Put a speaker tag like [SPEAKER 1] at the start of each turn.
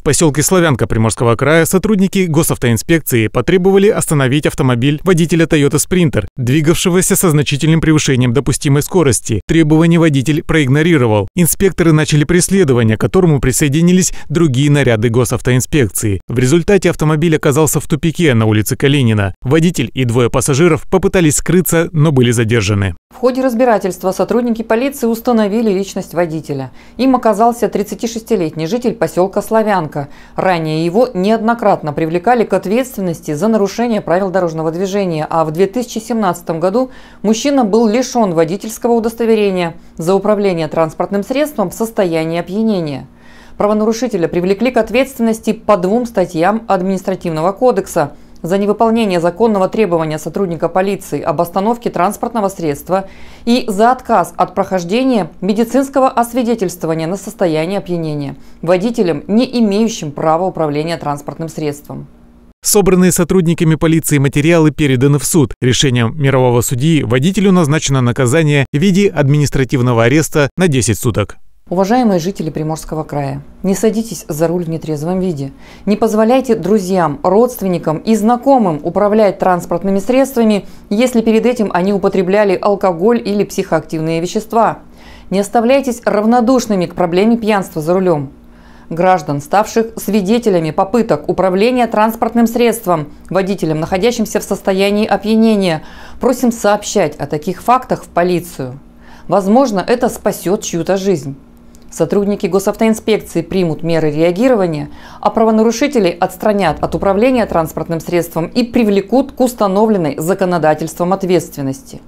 [SPEAKER 1] В поселке Славянка Приморского края сотрудники госавтоинспекции потребовали остановить автомобиль водителя Toyota Sprinter, двигавшегося со значительным превышением допустимой скорости. Требование водитель проигнорировал. Инспекторы начали преследование, к которому присоединились другие наряды госавтоинспекции. В результате автомобиль оказался в тупике на улице Калинина. Водитель и двое пассажиров попытались скрыться, но были задержаны.
[SPEAKER 2] В ходе разбирательства сотрудники полиции установили личность водителя. Им оказался 36-летний житель поселка Славянка. Ранее его неоднократно привлекали к ответственности за нарушение правил дорожного движения, а в 2017 году мужчина был лишен водительского удостоверения за управление транспортным средством в состоянии опьянения. Правонарушителя привлекли к ответственности по двум статьям административного кодекса – за невыполнение законного требования сотрудника полиции об остановке транспортного средства и за отказ от прохождения медицинского освидетельствования на состояние опьянения водителям, не имеющим права управления транспортным средством.
[SPEAKER 1] Собранные сотрудниками полиции материалы переданы в суд. Решением мирового судьи водителю назначено наказание в виде административного ареста на 10 суток.
[SPEAKER 2] Уважаемые жители Приморского края, не садитесь за руль в нетрезвом виде. Не позволяйте друзьям, родственникам и знакомым управлять транспортными средствами, если перед этим они употребляли алкоголь или психоактивные вещества. Не оставляйтесь равнодушными к проблеме пьянства за рулем. Граждан, ставших свидетелями попыток управления транспортным средством, водителем, находящимся в состоянии опьянения, просим сообщать о таких фактах в полицию. Возможно, это спасет чью-то жизнь. Сотрудники госавтоинспекции примут меры реагирования, а правонарушителей отстранят от управления транспортным средством и привлекут к установленной законодательством ответственности.